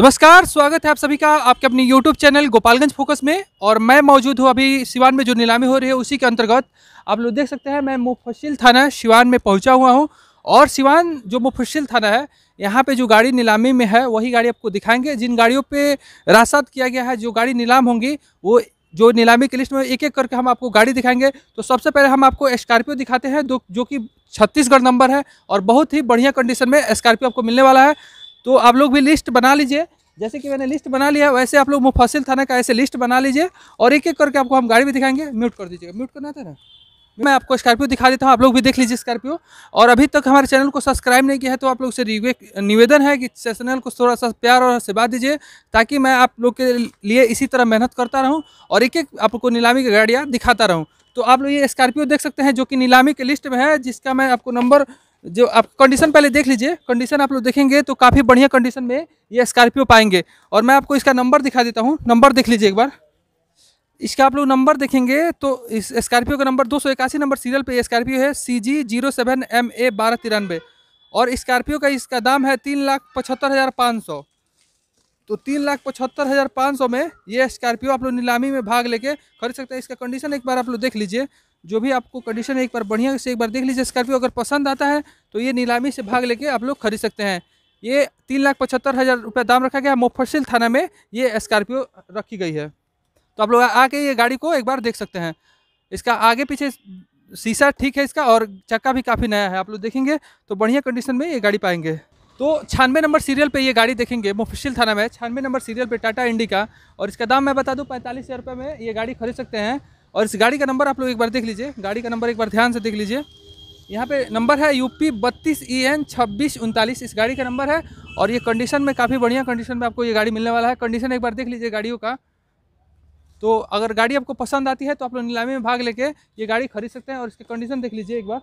नमस्कार स्वागत है आप सभी का आपके अपने YouTube चैनल गोपालगंज फोकस में और मैं मौजूद हूँ अभी सिवान में जो नीलामी हो रही है उसी के अंतर्गत आप लोग देख सकते हैं मैं मुफसिल थाना सिवान में पहुँचा हुआ हूँ और सिवान जो मुफसिल थाना है यहाँ पे जो गाड़ी नीलामी में है वही गाड़ी आपको दिखाएंगे जिन गाड़ियों पर रासात किया गया है जो गाड़ी नीलाम होंगी वो जो नीलामी की लिस्ट में एक एक करके हम आपको गाड़ी दिखाएंगे तो सबसे पहले हम आपको स्कॉर्पियो दिखाते हैं जो कि छत्तीसगढ़ नंबर है और बहुत ही बढ़िया कंडीशन में स्कॉर्पियो आपको मिलने वाला है तो आप लोग भी लिस्ट बना लीजिए जैसे कि मैंने लिस्ट बना लिया वैसे आप लोग मुफसिल थाना का ऐसे लिस्ट बना लीजिए और एक एक करके आपको हम गाड़ी भी दिखाएंगे म्यूट कर दीजिएगा म्यूट करना था ना मैं आपको स्कॉर्पियो दिखा देता हूँ आप लोग भी देख लीजिए स्कॉर्पियो और अभी तक हमारे चैनल को सब्सक्राइब नहीं किया है तो आप लोग से निवेदन है कि चैनल को थोड़ा सा प्यार और आशीर्वाद दीजिए ताकि मैं आप लोग के लिए इसी तरह मेहनत करता रहूँ और एक एक आपको नीलामी की गाड़ियाँ दिखाता रहूँ तो आप लोग ये स्कॉर्पियो देख सकते हैं जो कि नीलामी के लिस्ट में है जिसका मैं आपको नंबर जो आप कंडीशन पहले देख लीजिए कंडीशन आप लोग देखेंगे तो काफ़ी बढ़िया कंडीशन में ये स्कॉर्पियो पाएंगे और मैं आपको इसका नंबर दिखा देता हूँ नंबर देख लीजिए एक बार इसका आप लोग नंबर देखेंगे तो इस स्कॉर्पियो का नंबर दो नंबर सीरियल पे स्कॉर्पियो है C G zero seven M A बारह तिरानवे और स्कॉर्पियो का इसका दाम है तीन लाख पचहत्तर हज़ार पाँच सौ तो तीन लाख पचहत्तर हज़ार पाँच सौ में ये स्कॉर्पियो आप लोग नीलामी में भाग लेके खरीद सकते हैं इसका कंडीशन एक बार आप लोग देख लीजिए जो भी आपको कंडीशन है एक बार बढ़िया से एक बार देख लीजिए स्कॉर्पियो अगर पसंद आता है तो ये नीलामी से भाग लेके आप लोग खरीद सकते हैं ये तीन लाख पचहत्तर हज़ार रुपये दाम रखा गया मुफसिल थाना में ये स्कॉर्पियो रखी गई है तो आप लोग आके ये गाड़ी को एक बार देख सकते हैं इसका आगे पीछे शीशा ठीक है इसका और चक्का भी काफ़ी नया है आप लोग देखेंगे तो बढ़िया कंडीशन में ये गाड़ी पाएंगे तो छानवे नंबर सीरियल पे ये गाड़ी देखेंगे मुफसिल थाना में छानवे नंबर सीरियल पे टाटा इंडिका और इसका दाम मैं बता दूं पैंतालीस हज़ार रुपये में ये गाड़ी खरीद सकते हैं और इस गाड़ी का नंबर आप लोग एक बार देख लीजिए गाड़ी का नंबर एक बार ध्यान से देख लीजिए यहाँ पे नंबर है यूपी बत्तीस ई e एन छब्बीस उनतालीस इस गाड़ी का नंबर है और ये कंडीशन में काफ़ी बढ़िया कंडीशन में आपको ये गाड़ी मिलने वाला है कंडीशन एक बार देख लीजिए गाड़ियों का तो अगर गाड़ी आपको पसंद आती है तो आप लोग नीलामी में भाग लेके ये गाड़ी खरीद सकते हैं और इसकी कंडीशन देख लीजिए एक बार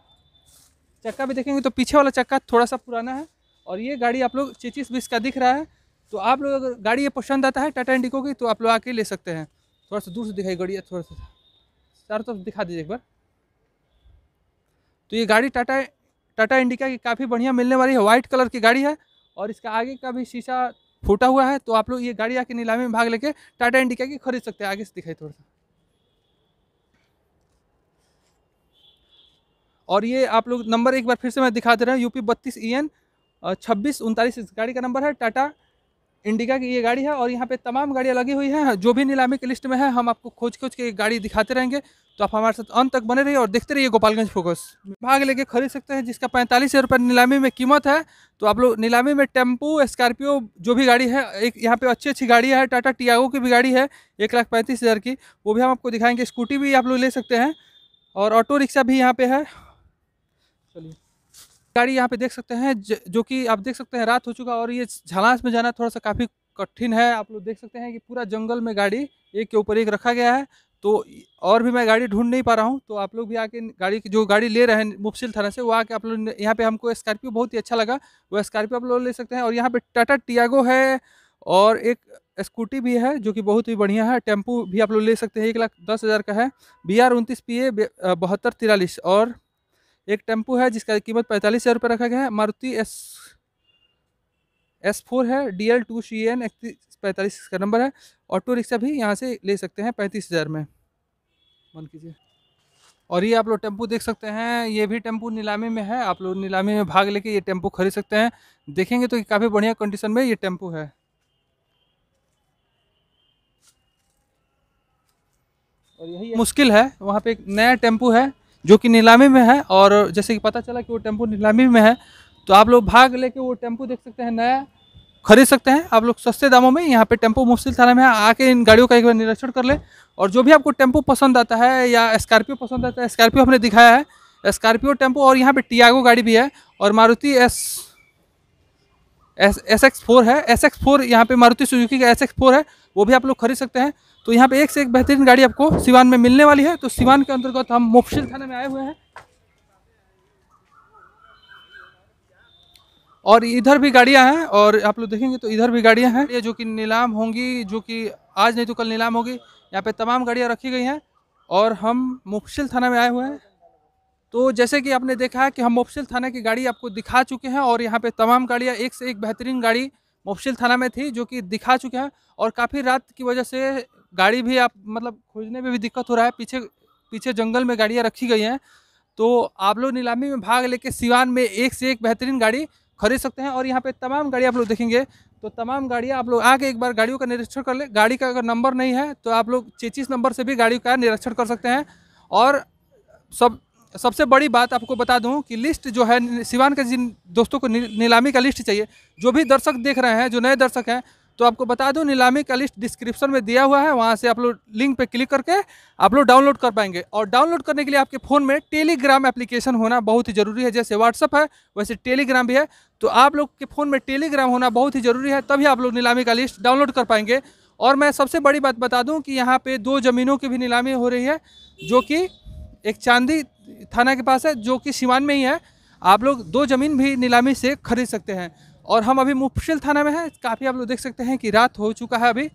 चक्का भी देखेंगे तो पीछे वाला चक्का थोड़ा सा पुराना है और ये गाड़ी आप लोग चेचिस बीस का दिख रहा है तो आप लोग अगर गाड़ी ये पसंद आता है टाटा इंडिको की तो आप लोग आके ले सकते हैं थोड़ा सा दूर से दिखाई गाड़ी थोड़ा सा चारों तरफ दिखा दीजिए एक बार तो ये गाड़ी टाटा टाटा इंडिका की काफ़ी बढ़िया मिलने वाली है वाइट कलर की गाड़ी है और इसका आगे का भी शीशा फूटा हुआ है तो आप लोग ये गाड़ी आके नीलामी में भाग लेके टाटा इंडिका की खरीद सकते हैं आगे से दिखाई थोड़ा सा और ये आप लोग नंबर एक बार फिर से मैं दिखा दे रहा हूँ यूपी बत्तीस ई e एन छब्बीस उनतालीस इस गाड़ी का नंबर है टाटा इंडिका की ये गाड़ी है और यहाँ पे तमाम गाड़ियाँ लगी हुई हैं जो भी नीलामी की लिस्ट में है हम आपको खोज खोज के गाड़ी दिखाते रहेंगे तो आप हमारे साथ अंत तक बने रहिए और देखते रहिए गोपालगंज फोकस भाग लेके खरीद सकते हैं जिसका पैंतालीस हज़ार रुपये नीलामी में कीमत है तो आप लोग नीलामी में टेम्पो स्कॉर्पियो जो भी गाड़ी है एक यहाँ पे अच्छी अच्छी गाड़ी है टाटा टियागो की भी गाड़ी है एक लाख पैंतीस हज़ार की वो भी हम आपको दिखाएंगे स्कूटी भी आप लोग ले सकते हैं और ऑटो रिक्शा भी यहाँ पर है चलिए गाड़ी यहाँ पे देख सकते हैं जो कि आप देख सकते हैं रात हो चुका और ये झलास में जाना थोड़ा सा काफ़ी कठिन है आप लोग देख सकते हैं कि पूरा जंगल में गाड़ी एक के ऊपर एक रखा गया है तो और भी मैं गाड़ी ढूंढ नहीं पा रहा हूँ तो आप लोग भी आके गाड़ी की जो गाड़ी ले रहे हैं मुफसिल थाना से वो आके आप लोग यहाँ पे हमको स्कॉर्पियो बहुत ही अच्छा लगा वो स्कॉर्पियो आप लोग ले सकते हैं और यहाँ पे टाटा टियागो है और एक स्कूटी भी है जो कि बहुत ही बढ़िया है टेम्पू भी आप लोग ले सकते हैं एक लाख दस हज़ार का है बी आर उनतीस पी ए बहत्तर तिरालीस और एक टेम्पो है जिसका कीमत पैंतालीस हज़ार रुपये रखा गया है मारुति एस एस फोर है D L two C N इकतीस पैंतालीस का नंबर है ऑटो रिक्शा भी यहाँ से ले सकते हैं पैंतीस हज़ार में मन कीजिए और ये आप लोग टेम्पू देख सकते हैं ये भी टेम्पो नीलामी में है आप लोग नीलामी में भाग लेके ये टेम्पो खरीद सकते हैं देखेंगे तो काफ़ी बढ़िया कंडीशन में ये टेम्पू है और यही मुश्किल है वहाँ पे एक नया टेम्पू है जो कि नीलामी में है और जैसे कि पता चला कि वो टेम्पू नीलामी में है तो आप लोग भाग लेके वो टेम्पू देख सकते हैं नया खरीद सकते हैं आप लोग सस्ते दामों में यहाँ पे टेम्पू मुफ्सिल थाना में आके इन गाड़ियों का एक बार निरीक्षण कर ले और जो भी आपको टेम्पो पसंद आता है या स्कॉर्पियो पसंद आता है स्कॉर्पियो हमने दिखाया है स्कॉर्पियो टेम्पो और यहाँ पे टियागो गाड़ी भी है और Maruti S S S four है एस एक्स फोर यहाँ पे मारुति सुजुकी का एस एक्स फोर है वो भी आप लोग खरीद सकते हैं तो यहाँ पे एक से एक बेहतरीन गाड़ी आपको सिवान में मिलने वाली है तो सिवान के अंतर्गत हम मुफसिल थाने में आए हुए हैं और इधर भी गाड़ियां हैं और आप लोग देखेंगे तो इधर भी गाड़ियां हैं ये जो कि नीलाम होंगी जो कि आज नहीं तो कल नीलाम होगी यहाँ पे तमाम गाड़ियां रखी गई हैं और हम मुफसिल थाना में आए हुए हैं तो जैसे कि आपने देखा है कि हम मुफसिल थाना की गाड़ी आपको दिखा चुके हैं और यहाँ पे तमाम गाड़ियाँ एक से एक बेहतरीन गाड़ी मुफसिल थाना में थी जो कि दिखा चुके हैं और काफ़ी रात की वजह से गाड़ी भी आप मतलब खोजने में भी दिक्कत हो रहा है पीछे पीछे जंगल में गाड़ियाँ रखी गई हैं तो आप लोग नीलामी में भाग लेके सिवान में एक से एक बेहतरीन गाड़ी खरीद सकते हैं और यहाँ पर तमाम गाड़ी आप लोग देखेंगे तो तमाम गाड़ियाँ आप लोग आके एक बार गाड़ियों का निरीक्षण कर ले गाड़ी का अगर नंबर नहीं है तो आप लोग चेचिस नंबर से भी गाड़ी का निरीक्षण कर सकते हैं और सब सबसे बड़ी बात आपको बता दूं कि लिस्ट जो है सिवान के जिन दोस्तों को नीलामी का लिस्ट चाहिए जो भी दर्शक देख रहे हैं जो नए दर्शक हैं तो आपको बता दूं नीलामी का लिस्ट डिस्क्रिप्शन में दिया हुआ है वहाँ से आप लोग लिंक पे क्लिक करके आप लोग डाउनलोड कर पाएंगे और डाउनलोड करने के लिए आपके फ़ोन में टेलीग्राम एप्लीकेशन होना बहुत ही ज़रूरी है जैसे व्हाट्सअप है वैसे टेलीग्राम भी है तो आप लोग के फ़ोन में टेलीग्राम होना बहुत ही ज़रूरी है तभी आप लोग नीलामी का लिस्ट डाउनलोड कर पाएंगे और मैं सबसे बड़ी बात बता दूँ कि यहाँ पर दो ज़मीनों की भी नीलामी हो रही है जो कि एक चांदी थाना के पास है जो कि सिवान में ही है आप लोग दो ज़मीन भी नीलामी से खरीद सकते हैं और हम अभी मुफसिल थाना में हैं काफ़ी आप लोग देख सकते हैं कि रात हो चुका है अभी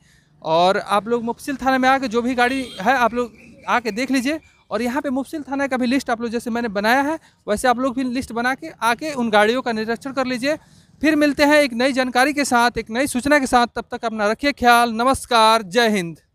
और आप लोग मुफसिल थाना में आके जो भी गाड़ी है आप लोग आके देख लीजिए और यहाँ पे मुफसिल थाना का भी लिस्ट आप लोग जैसे मैंने बनाया है वैसे आप लोग भी लिस्ट बना के आके उन गाड़ियों का निरीक्षण कर लीजिए फिर मिलते हैं एक नई जानकारी के साथ एक नई सूचना के साथ तब तक अपना रखिए ख्याल नमस्कार जय हिंद